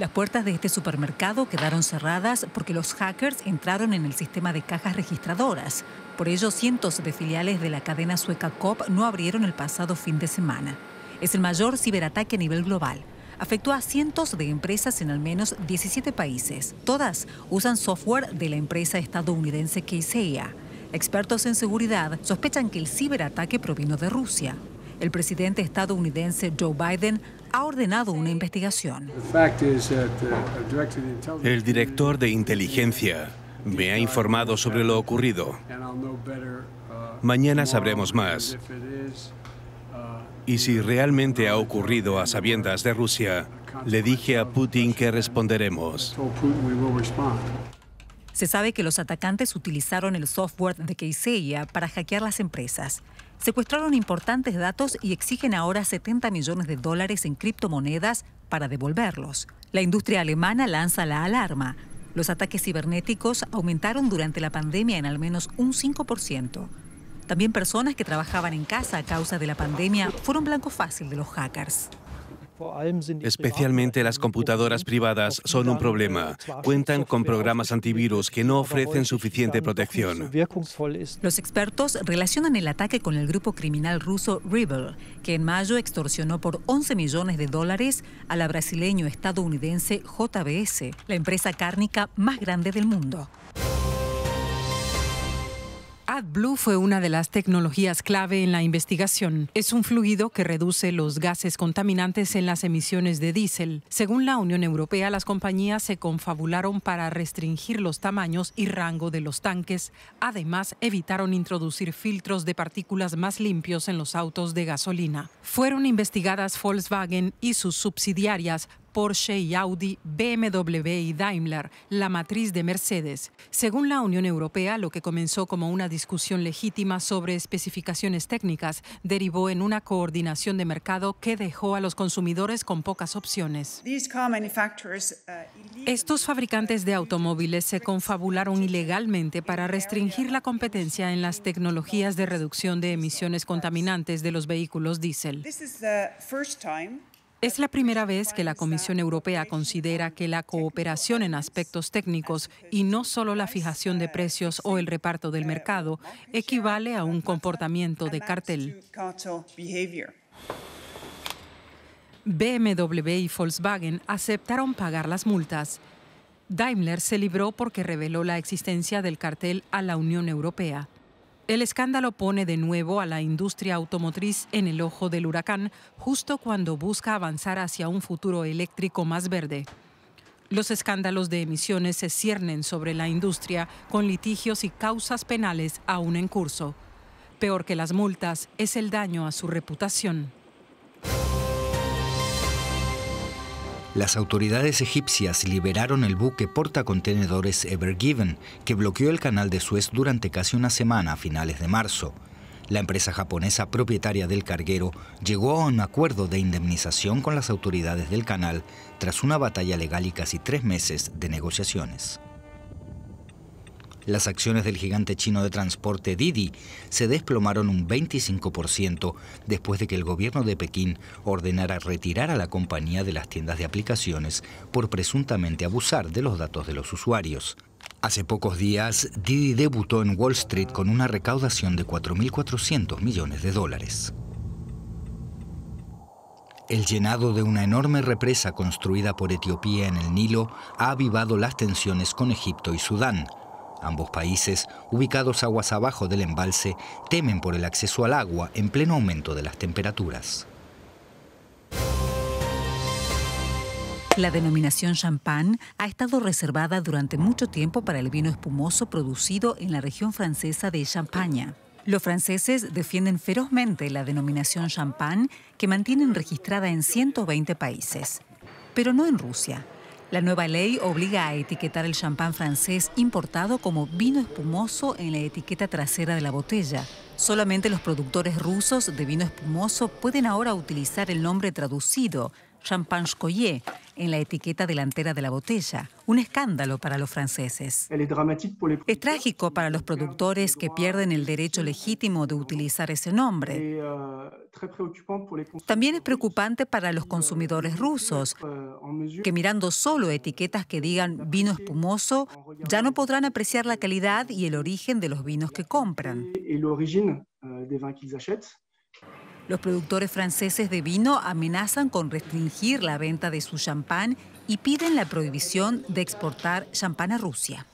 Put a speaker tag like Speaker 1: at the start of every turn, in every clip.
Speaker 1: Las puertas de este supermercado quedaron cerradas porque los hackers entraron en el sistema de cajas registradoras. Por ello, cientos de filiales de la cadena sueca COP no abrieron el pasado fin de semana. Es el mayor ciberataque a nivel global. Afectó a cientos de empresas en al menos 17 países. Todas usan software de la empresa estadounidense Kaseya. Expertos en seguridad sospechan que el ciberataque provino de Rusia. El presidente estadounidense Joe Biden ha ordenado una investigación. Uh,
Speaker 2: el director de inteligencia me ha informado sobre lo ocurrido. Uh, Mañana sabremos más. Uh, y si realmente ha ocurrido a sabiendas de Rusia, le dije a Putin que responderemos.
Speaker 1: Se sabe que los atacantes utilizaron el software de Keiseya para hackear las empresas secuestraron importantes datos y exigen ahora 70 millones de dólares en criptomonedas para devolverlos. La industria alemana lanza la alarma. Los ataques cibernéticos aumentaron durante la pandemia en al menos un 5%. También personas que trabajaban en casa a causa de la pandemia fueron blanco fácil de los hackers.
Speaker 2: Especialmente las computadoras privadas son un problema. Cuentan con programas antivirus que no ofrecen suficiente protección.
Speaker 1: Los expertos relacionan el ataque con el grupo criminal ruso Rebel, que en mayo extorsionó por 11 millones de dólares a la brasileño estadounidense JBS, la empresa cárnica más grande del mundo.
Speaker 3: AdBlue fue una de las tecnologías clave en la investigación. Es un fluido que reduce los gases contaminantes en las emisiones de diésel. Según la Unión Europea, las compañías se confabularon para restringir los tamaños y rango de los tanques. Además, evitaron introducir filtros de partículas más limpios en los autos de gasolina. Fueron investigadas Volkswagen y sus subsidiarias Porsche y Audi, BMW y Daimler, la matriz de Mercedes. Según la Unión Europea, lo que comenzó como una discusión legítima sobre especificaciones técnicas derivó en una coordinación de mercado que dejó a los consumidores con pocas opciones. Uh, Estos fabricantes de automóviles se confabularon ilegalmente para restringir la competencia en las tecnologías de reducción de emisiones contaminantes de los vehículos diésel. Es la primera vez que la Comisión Europea considera que la cooperación en aspectos técnicos y no solo la fijación de precios o el reparto del mercado equivale a un comportamiento de cartel. BMW y Volkswagen aceptaron pagar las multas. Daimler se libró porque reveló la existencia del cartel a la Unión Europea. El escándalo pone de nuevo a la industria automotriz en el ojo del huracán, justo cuando busca avanzar hacia un futuro eléctrico más verde. Los escándalos de emisiones se ciernen sobre la industria con litigios y causas penales aún en curso. Peor que las multas es el daño a su reputación.
Speaker 4: Las autoridades egipcias liberaron el buque portacontenedores Ever Given, que bloqueó el canal de Suez durante casi una semana a finales de marzo. La empresa japonesa propietaria del carguero llegó a un acuerdo de indemnización con las autoridades del canal tras una batalla legal y casi tres meses de negociaciones. Las acciones del gigante chino de transporte Didi se desplomaron un 25% después de que el gobierno de Pekín ordenara retirar a la compañía de las tiendas de aplicaciones por presuntamente abusar de los datos de los usuarios. Hace pocos días, Didi debutó en Wall Street con una recaudación de 4.400 millones de dólares. El llenado de una enorme represa construida por Etiopía en el Nilo ha avivado las tensiones con Egipto y Sudán. Ambos países, ubicados aguas abajo del embalse, temen por el acceso al agua en pleno aumento de las temperaturas.
Speaker 1: La denominación champán ha estado reservada durante mucho tiempo para el vino espumoso producido en la región francesa de Champagne. Los franceses defienden ferozmente la denominación champán que mantienen registrada en 120 países, pero no en Rusia, la nueva ley obliga a etiquetar el champán francés importado como vino espumoso en la etiqueta trasera de la botella. Solamente los productores rusos de vino espumoso pueden ahora utilizar el nombre traducido, Champagne en la etiqueta delantera de la botella, un escándalo para los franceses. Es trágico para los productores que pierden el derecho legítimo de utilizar ese nombre. Euh, También es preocupante para los consumidores rusos, euh, euh, que mirando solo etiquetas que digan vino espumoso, ya no podrán apreciar la calidad y el origen de los vinos que compran. Los productores franceses de vino amenazan con restringir la venta de su champán y piden la prohibición de exportar champán a Rusia.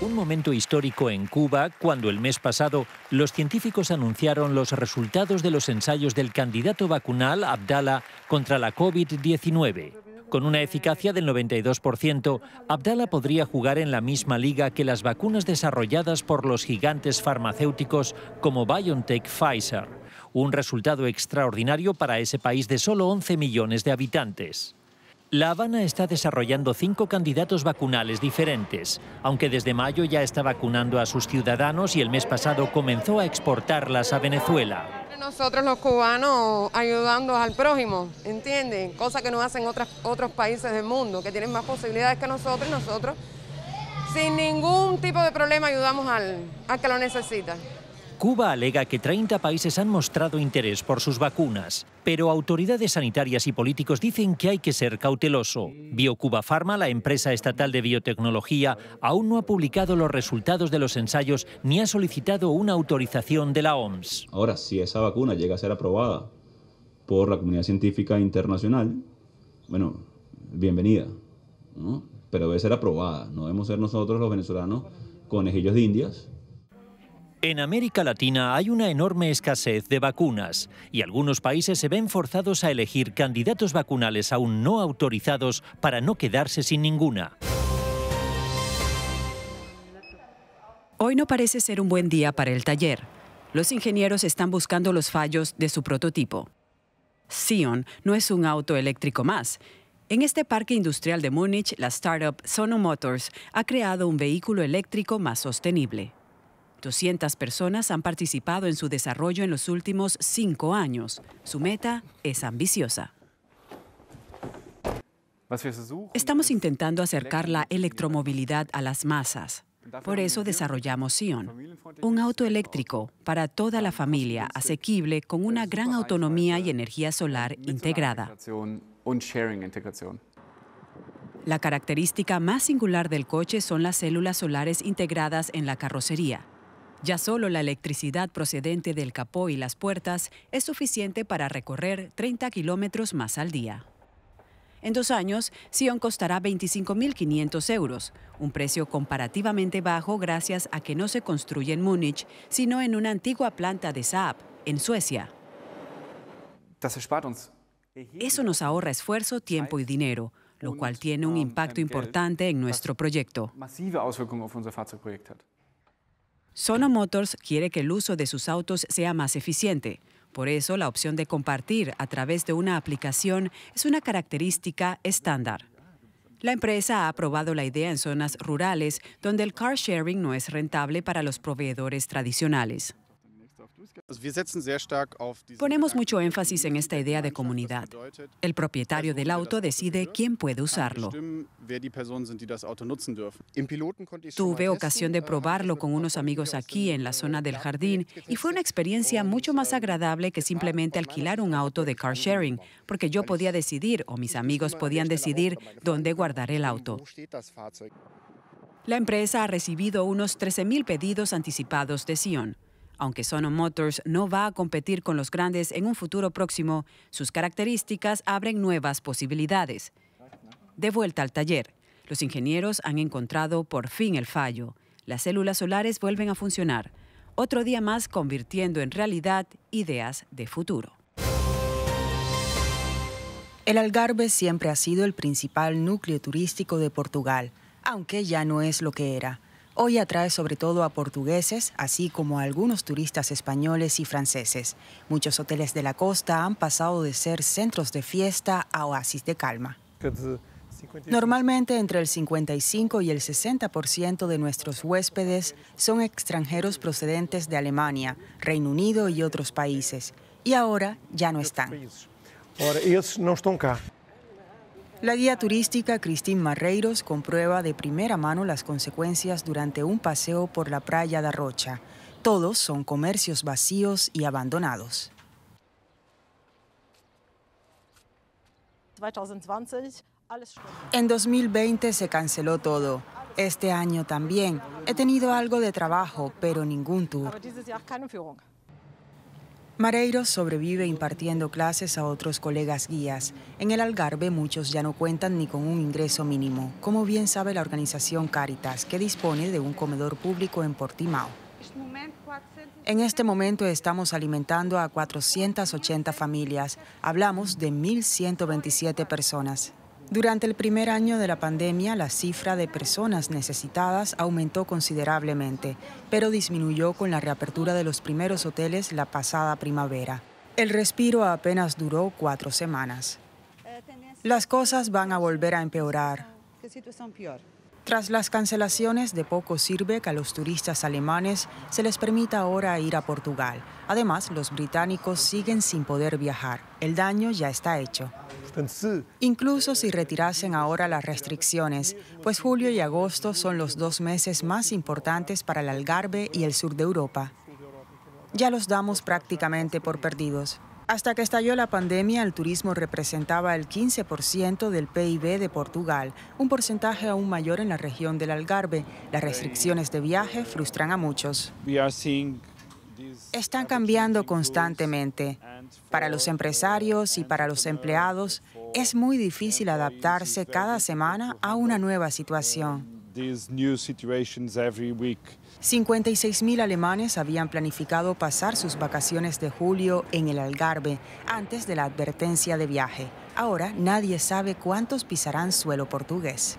Speaker 2: Un momento histórico en Cuba cuando el mes pasado los científicos anunciaron los resultados de los ensayos del candidato vacunal Abdala contra la COVID-19. Con una eficacia del 92%, Abdala podría jugar en la misma liga que las vacunas desarrolladas por los gigantes farmacéuticos como BioNTech Pfizer. Un resultado extraordinario para ese país de solo 11 millones de habitantes. La Habana está desarrollando cinco candidatos vacunales diferentes, aunque desde mayo ya está vacunando a sus ciudadanos y el mes pasado comenzó a exportarlas a Venezuela.
Speaker 3: Nosotros los cubanos ayudando al prójimo, ¿entienden? Cosa que no hacen otros países del mundo, que tienen más posibilidades que nosotros nosotros sin ningún tipo de problema ayudamos al, al que lo necesita.
Speaker 2: Cuba alega que 30 países han mostrado interés por sus vacunas, pero autoridades sanitarias y políticos dicen que hay que ser cauteloso. BioCuba Pharma, la empresa estatal de biotecnología, aún no ha publicado los resultados de los ensayos ni ha solicitado una autorización de la OMS. Ahora, si esa vacuna
Speaker 5: llega a ser aprobada por la comunidad científica internacional, bueno, bienvenida, pero debe ser aprobada. No debemos ser nosotros los venezolanos conejillos de indias
Speaker 2: en América Latina hay una enorme escasez de vacunas y algunos países se ven forzados a elegir candidatos vacunales aún no autorizados para no quedarse sin ninguna.
Speaker 5: Hoy no parece ser un buen día para el taller. Los ingenieros están buscando los fallos de su prototipo. Sion no es un auto eléctrico más. En este parque industrial de Múnich, la startup Sono Motors ha creado un vehículo eléctrico más sostenible. 200 personas han participado en su desarrollo en los últimos cinco años. Su meta es ambiciosa. Estamos intentando acercar la electromovilidad a las masas. Por eso desarrollamos Sion, un auto eléctrico para toda la familia, asequible, con una gran autonomía y energía solar integrada. La característica más singular del coche son las células solares integradas en la carrocería. Ya solo la electricidad procedente del capó y las puertas es suficiente para recorrer 30 kilómetros más al día. En dos años, Sion costará 25.500 euros, un precio comparativamente bajo gracias a que no se construye en Múnich, sino en una antigua planta de Saab, en Suecia. Eso nos ahorra esfuerzo, tiempo y dinero, lo cual tiene un impacto importante en nuestro proyecto. Sono Motors quiere que el uso de sus autos sea más eficiente. Por eso, la opción de compartir a través de una aplicación es una característica estándar. La empresa ha aprobado la idea en zonas rurales donde el car sharing no es rentable para los proveedores tradicionales. Ponemos mucho énfasis en esta idea de comunidad. El propietario del auto decide quién puede usarlo. Tuve ocasión de äh, probarlo con unos amigos aquí en la zona del jardín y fue una experiencia mucho más agradable que simplemente alquilar un auto de car sharing, porque yo podía decidir o mis amigos podían decidir dónde guardar el auto. La empresa ha recibido unos 13.000 pedidos anticipados de Sion. Aunque Sono Motors no va a competir con los grandes en un futuro próximo, sus características abren nuevas posibilidades. De vuelta al taller, los ingenieros han encontrado por fin el fallo. Las células solares vuelven a funcionar. Otro día más convirtiendo en realidad ideas
Speaker 6: de futuro. El Algarve siempre ha sido el principal núcleo turístico de Portugal, aunque ya no es lo que era. Hoy atrae sobre todo a portugueses, así como a algunos turistas españoles y franceses. Muchos hoteles de la costa han pasado de ser centros de fiesta a oasis de calma. Normalmente entre el 55 y el 60% de nuestros huéspedes son extranjeros procedentes de Alemania, Reino Unido y otros países. Y ahora ya no están.
Speaker 2: Ahora, esos no están acá.
Speaker 6: La guía turística Cristín Marreiros comprueba de primera mano las consecuencias durante un paseo por la playa de Rocha. Todos son comercios vacíos y abandonados. en 2020 se canceló todo. Este año también. He tenido algo de trabajo, pero ningún tour. Mareiro sobrevive impartiendo clases a otros colegas guías. En el Algarve muchos ya no cuentan ni con un ingreso mínimo, como bien sabe la organización Caritas, que dispone de un comedor público en Portimao. En este momento estamos alimentando a 480 familias. Hablamos de 1.127 personas. Durante el primer año de la pandemia, la cifra de personas necesitadas aumentó considerablemente, pero disminuyó con la reapertura de los primeros hoteles la pasada primavera. El respiro apenas duró cuatro semanas. Las cosas van a volver a empeorar. Tras las cancelaciones, de poco sirve que a los turistas alemanes se les permita ahora ir a Portugal. Además, los británicos siguen sin poder viajar. El daño ya está hecho. Incluso si retirasen ahora las restricciones, pues julio y agosto son los dos meses más importantes para el Algarve y el sur de Europa. Ya los damos prácticamente por perdidos. Hasta que estalló la pandemia, el turismo representaba el 15% del PIB de Portugal, un porcentaje aún mayor en la región del Algarve. Las restricciones de viaje frustran a muchos. Están cambiando constantemente. Para los empresarios y para los empleados es muy difícil adaptarse cada semana a una nueva situación. 56.000 alemanes habían planificado pasar sus vacaciones de julio en el Algarve antes de la advertencia de viaje. Ahora nadie sabe cuántos pisarán suelo portugués.